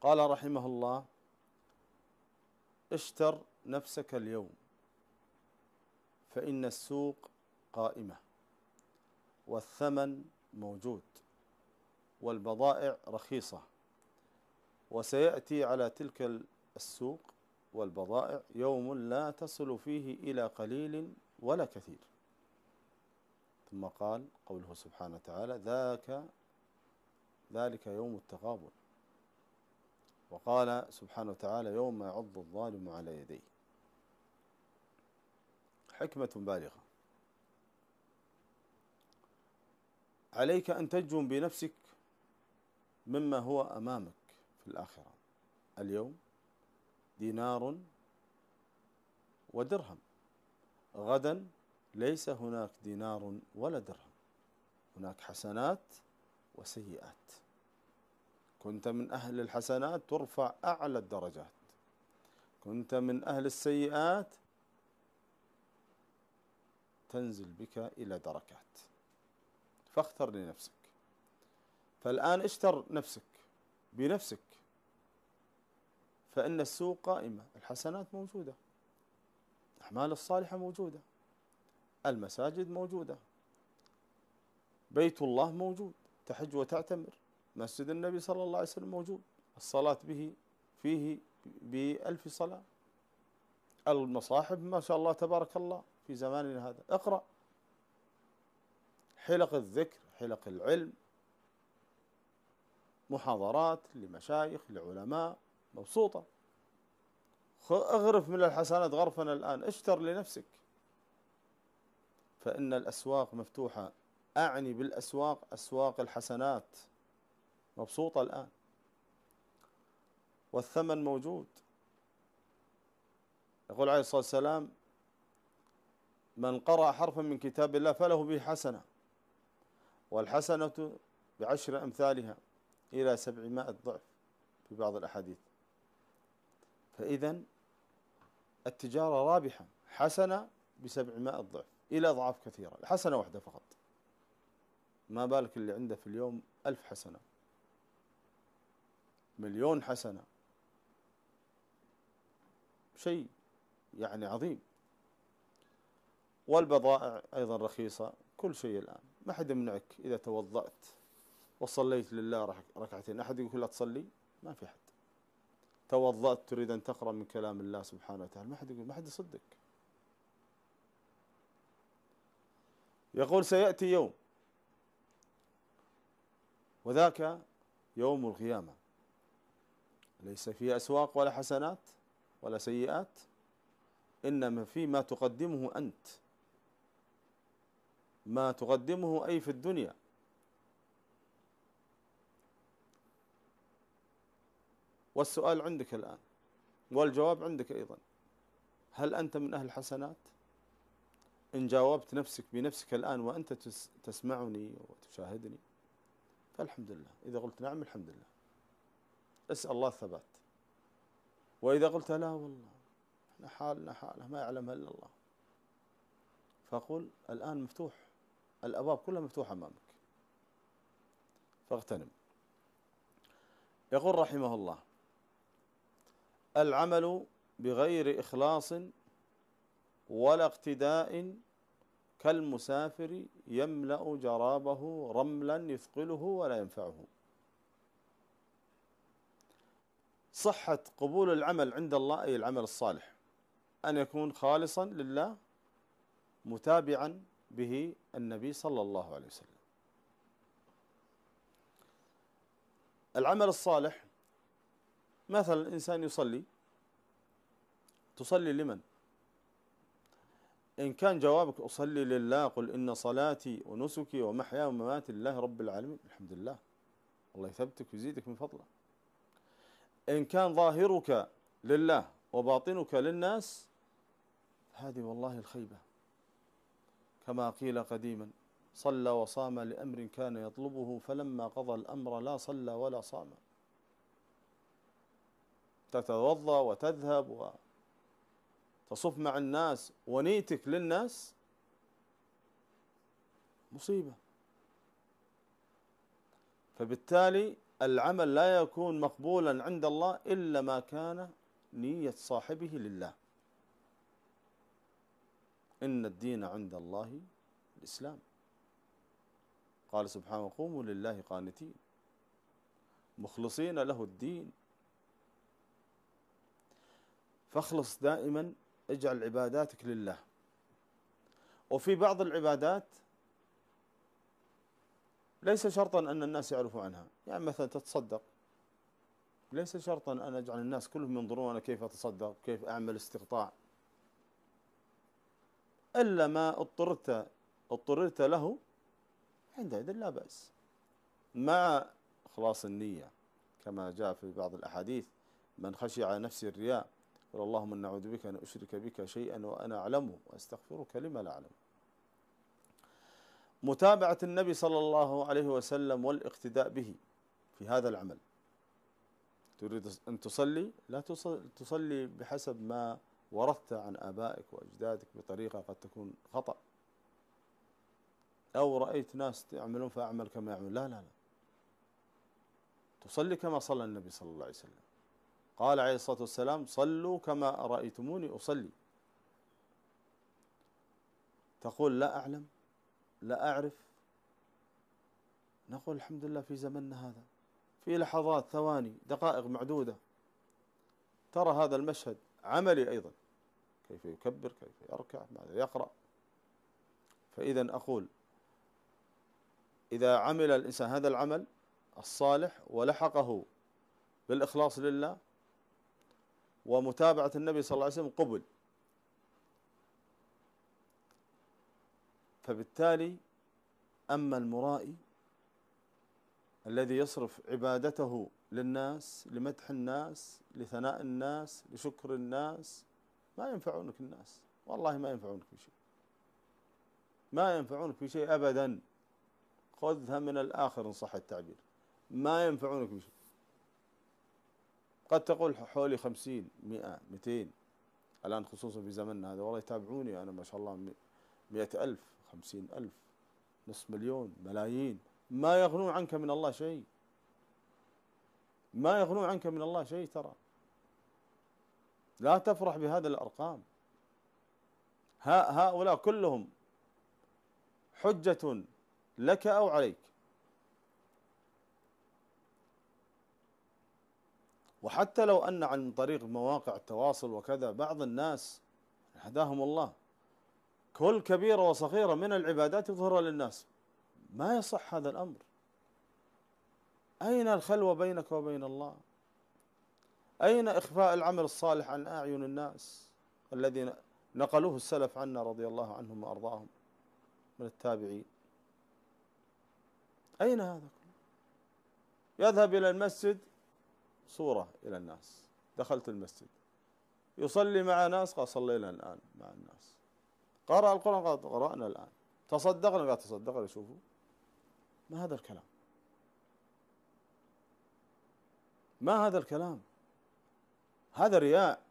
قال رحمه الله اشتر نفسك اليوم فإن السوق قائمة والثمن موجود والبضائع رخيصة وسيأتي على تلك السوق والبضائع يوم لا تصل فيه إلى قليل ولا كثير ثم قال قوله سبحانه وتعالى ذاك ذلك يوم التغابن وقال سبحانه وتعالى يوم يعض الظالم على يديه حكمة بالغة عليك أن تنجو بنفسك مما هو أمامك في الآخرة اليوم دينار ودرهم غدا ليس هناك دينار ولا درهم هناك حسنات وسيئات كنت من أهل الحسنات ترفع أعلى الدرجات كنت من أهل السيئات تنزل بك إلى دركات فاختر لنفسك فالآن اشتر نفسك بنفسك فإن السوق قائمة الحسنات موجودة الأعمال الصالحة موجودة المساجد موجودة بيت الله موجود تحج وتعتمر مسجد النبي صلى الله عليه وسلم موجود الصلاة به فيه بألف صلاة المصاحف ما شاء الله تبارك الله في زماننا هذا اقرأ حلق الذكر حلق العلم محاضرات لمشايخ لعلماء مبسوطة اغرف من الحسنات غرفنا الآن اشتر لنفسك فإن الأسواق مفتوحة أعني بالأسواق أسواق الحسنات مبسوطة الآن والثمن موجود يقول عليه الصلاة والسلام من قرأ حرفا من كتاب الله فله به حسنة والحسنة بعشر أمثالها إلى سبعمائة ضعف في بعض الأحاديث فإذا التجارة رابحة حسنة بسبعمائة ضعف إلى أضعاف كثيرة الحسنة واحدة فقط ما بالك اللي عنده في اليوم ألف حسنة مليون حسنة شيء يعني عظيم والبضائع أيضا رخيصة كل شيء الآن ما حد يمنعك إذا توضأت وصليت لله ركعتين أحد يقول لا تصلي ما في أحد توضأت تريد أن تقرأ من كلام الله سبحانه وتعالى ما حد يقول ما حد يصدق يقول سيأتي يوم وذاك يوم القيامة ليس في أسواق ولا حسنات ولا سيئات إنما في ما تقدمه أنت ما تقدمه أي في الدنيا والسؤال عندك الآن والجواب عندك أيضا هل أنت من أهل الحسنات؟ إن جاوبت نفسك بنفسك الآن وأنت تسمعني وتشاهدني فالحمد لله إذا قلت نعم الحمد لله اسأل الله الثبات وإذا قلت لا والله احنا حالنا حاله ما يعلمها إلا الله فقل الآن مفتوح الأبواب كلها مفتوحة أمامك فاغتنم يقول رحمه الله العمل بغير إخلاص ولا اقتداء كالمسافر يملأ جرابه رملا يثقله ولا ينفعه صحة قبول العمل عند الله أي العمل الصالح أن يكون خالصا لله متابعا به النبي صلى الله عليه وسلم العمل الصالح مثلا الإنسان يصلي تصلي لمن إن كان جوابك أصلي لله قل إن صلاتي ونسكي ومحياي ومماتي لله رب العالمين الحمد لله الله يثبتك ويزيدك من فضله إن كان ظاهرك لله وباطنك للناس هذه والله الخيبة كما قيل قديما صلى وصام لأمر كان يطلبه فلما قضى الأمر لا صلى ولا صام تتوضا وتذهب وتصف مع الناس ونيتك للناس مصيبة فبالتالي العمل لا يكون مقبولا عند الله إلا ما كان نية صاحبه لله إن الدين عند الله الإسلام قال سبحانه قوموا لله قانتين مخلصين له الدين فاخلص دائما اجعل عباداتك لله وفي بعض العبادات ليس شرطا أن الناس يعرفوا عنها يعني مثلا تتصدق ليس شرطا أن أجعل الناس كلهم ينظرون أنا كيف أتصدق كيف أعمل استقطاع إلا ما اضطررت اضطررت له عندئذ لا بأس مع خلاص النية كما جاء في بعض الأحاديث من خشي على نفسه الرياء قل اللهم اعوذ بك أن أشرك بك شيئا وأنا أعلمه وأستغفرك لما لا أعلمه متابعة النبي صلى الله عليه وسلم والاقتداء به في هذا العمل تريد أن تصلي لا تصلي بحسب ما ورثت عن آبائك وأجدادك بطريقة قد تكون خطأ أو رأيت ناس يعملون فأعمل كما يعمل لا لا لا تصلي كما صلى النبي صلى الله عليه وسلم قال عليه الصلاة والسلام صلوا كما رأيتموني أصلي تقول لا أعلم لا أعرف نقول الحمد لله في زمننا هذا في لحظات ثواني دقائق معدودة ترى هذا المشهد عملي أيضا كيف يكبر كيف يركع ماذا يقرأ فإذا أقول إذا عمل الإنسان هذا العمل الصالح ولحقه بالإخلاص لله ومتابعة النبي صلى الله عليه وسلم قبل فبالتالي أما المرائي الذي يصرف عبادته للناس لمدح الناس لثناء الناس لشكر الناس ما ينفعونك الناس والله ما ينفعونك بشيء ما ينفعونك بشيء أبدا خذها من الآخر إن صح التعبير ما ينفعونك بشيء قد تقول حوالي خمسين مئة مئتين الآن خصوصا في زمننا هذا والله يتابعوني أنا ما شاء الله مئة ألف خمسين ألف نصف مليون ملايين ما يغنون عنك من الله شيء ما يغنون عنك من الله شيء ترى لا تفرح بهذه الأرقام هؤلاء كلهم حجة لك أو عليك وحتى لو أن عن طريق مواقع التواصل وكذا بعض الناس هداهم الله كل كبيرة وصغيرة من العبادات يظهرها للناس ما يصح هذا الأمر أين الخلوة بينك وبين الله أين إخفاء العمل الصالح عن أعين الناس الذي نقلوه السلف عنا رضي الله عنهم وأرضاهم من التابعين أين هذا كله يذهب إلى المسجد صورة إلى الناس دخلت المسجد يصلي مع ناس قال صلينا الآن مع الناس قرأ القرآن قال قرأنا الآن تصدقنا قال تصدقنا شوفوا ما هذا الكلام ما هذا الكلام هذا رياء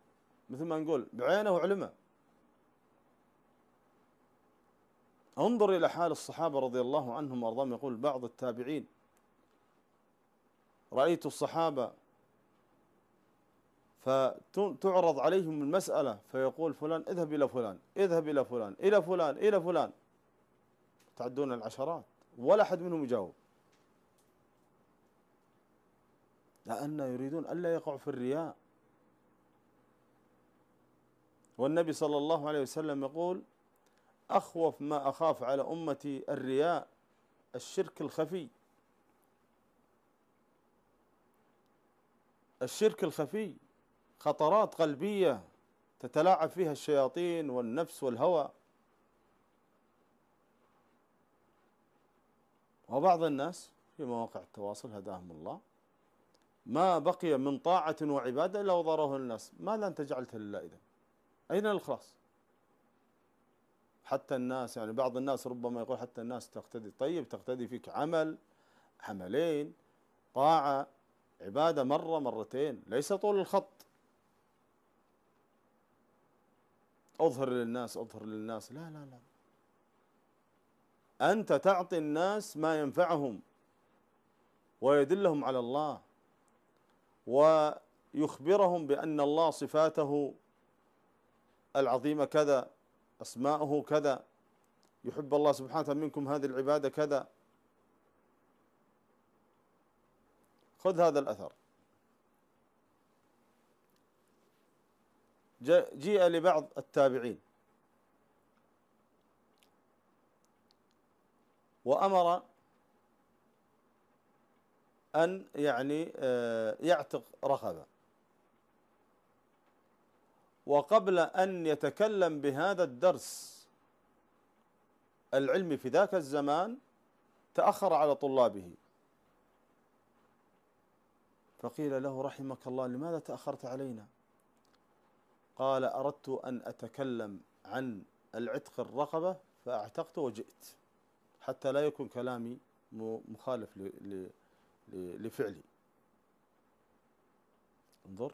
مثل ما نقول بعينه وعلمه انظر إلى حال الصحابة رضي الله عنهم وأرضاهم يقول بعض التابعين رأيت الصحابة فتعرض عليهم المسألة فيقول فلان اذهب إلى فلان اذهب إلى فلان إلى فلان إلى فلان تعدون العشرات ولا أحد منهم يجاوب لأن يريدون ألا يقعوا في الرياء والنبي صلى الله عليه وسلم يقول أخوف ما أخاف على أمتي الرياء الشرك الخفي الشرك الخفي خطرات قلبية تتلاعب فيها الشياطين والنفس والهوى وبعض الناس في مواقع التواصل هداهم الله ما بقي من طاعة وعبادة إلا وضره الناس ماذا أنت جعلت لله إذا أين الإخلاص حتى الناس يعني بعض الناس ربما يقول حتى الناس تقتدي طيب تقتدي فيك عمل عملين طاعة عبادة مرة مرتين ليس طول الخط اظهر للناس اظهر للناس لا لا لا انت تعطي الناس ما ينفعهم ويدلهم على الله ويخبرهم بان الله صفاته العظيمه كذا اسماؤه كذا يحب الله سبحانه منكم هذه العباده كذا خذ هذا الاثر جيء لبعض التابعين وأمر أن يعني آه، يعتق رقبة وقبل أن يتكلم بهذا الدرس العلمي في ذاك الزمان تأخر على طلابه فقيل له رحمك الله لماذا تأخرت علينا؟ قال أردت أن أتكلم عن العتق الرقبة فأعتقت وجئت حتى لا يكون كلامي مخالف لفعلي انظر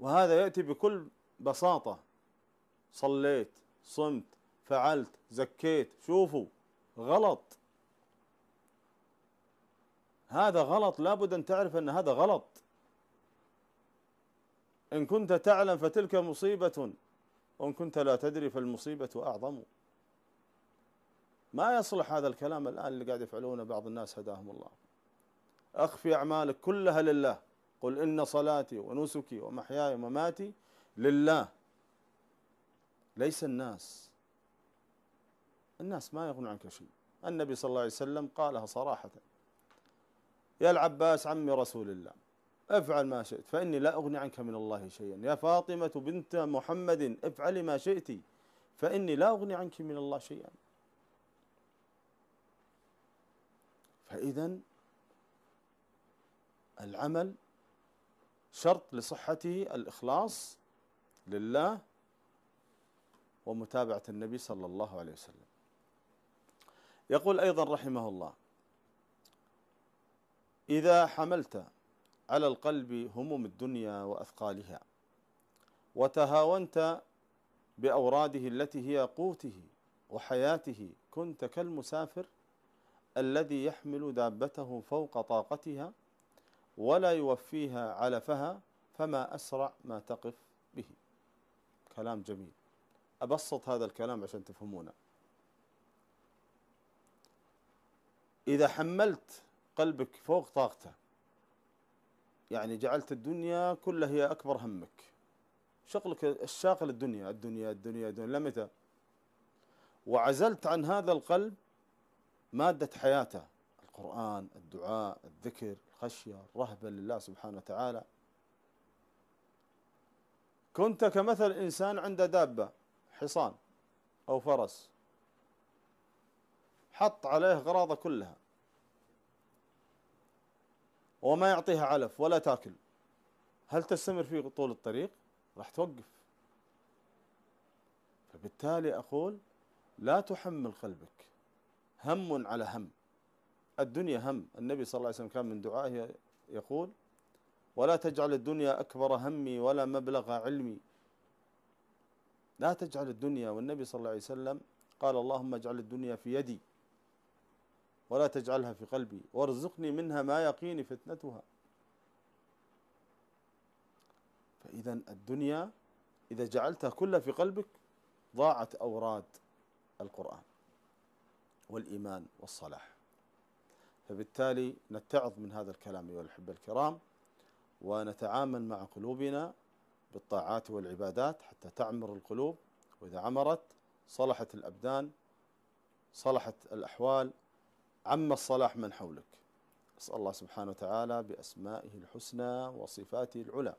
وهذا يأتي بكل بساطة صليت صمت فعلت زكيت شوفوا غلط هذا غلط لابد أن تعرف أن هذا غلط إن كنت تعلم فتلك مصيبة وإن كنت لا تدري فالمصيبة أعظم ما يصلح هذا الكلام الآن اللي قاعد يفعلونه بعض الناس هداهم الله أخفي أعمالك كلها لله قل إن صلاتي ونسكي ومحياي ومماتي لله ليس الناس الناس ما يغنون عنك شيء النبي صلى الله عليه وسلم قالها صراحة يا العباس عمي رسول الله افعل ما شئت فإني لا أغني عنك من الله شيئا يا فاطمة بنت محمد افعلي ما شئت فإني لا أغني عنك من الله شيئا فإذا العمل شرط لصحته الإخلاص لله ومتابعة النبي صلى الله عليه وسلم يقول أيضا رحمه الله إذا حملت على القلب هموم الدنيا وأثقالها وتهاونت بأوراده التي هي قوته وحياته كنت كالمسافر الذي يحمل دابته فوق طاقتها ولا يوفيها علفها فما أسرع ما تقف به كلام جميل أبسط هذا الكلام عشان تفهمونه إذا حملت قلبك فوق طاقته يعني جعلت الدنيا كلها هي أكبر همك شغلك الشاغل الدنيا الدنيا الدنيا الدنيا لمتى وعزلت عن هذا القلب مادة حياته القرآن الدعاء الذكر الخشية الرهبة لله سبحانه وتعالى كنت كمثل إنسان عنده دابة حصان أو فرس حط عليه غراضه كلها وما يعطيها علف ولا تاكل هل تستمر في طول الطريق راح توقف فبالتالي أقول لا تحمل قلبك هم على هم الدنيا هم النبي صلى الله عليه وسلم كان من دعائه يقول ولا تجعل الدنيا أكبر همي ولا مبلغ علمي لا تجعل الدنيا والنبي صلى الله عليه وسلم قال اللهم اجعل الدنيا في يدي ولا تجعلها في قلبي وارزقني منها ما يقيني فتنتها فإذا الدنيا إذا جعلتها كلها في قلبك ضاعت أوراد القرآن والإيمان والصلاح فبالتالي نتعظ من هذا الكلام أيها الأحبة الكرام ونتعامل مع قلوبنا بالطاعات والعبادات حتى تعمر القلوب وإذا عمرت صلحت الأبدان صلحت الأحوال عم الصلاح من حولك أسأل الله سبحانه وتعالى بأسمائه الحسنى وصفاته العلى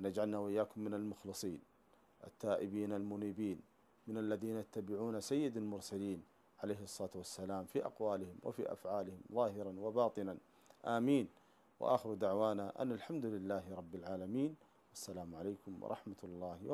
أن يجعلنا وإياكم من المخلصين التائبين المنيبين من الذين يتبعون سيد المرسلين عليه الصلاة والسلام في أقوالهم وفي أفعالهم ظاهرا وباطنا آمين وآخر دعوانا أن الحمد لله رب العالمين والسلام عليكم ورحمة الله وبركاته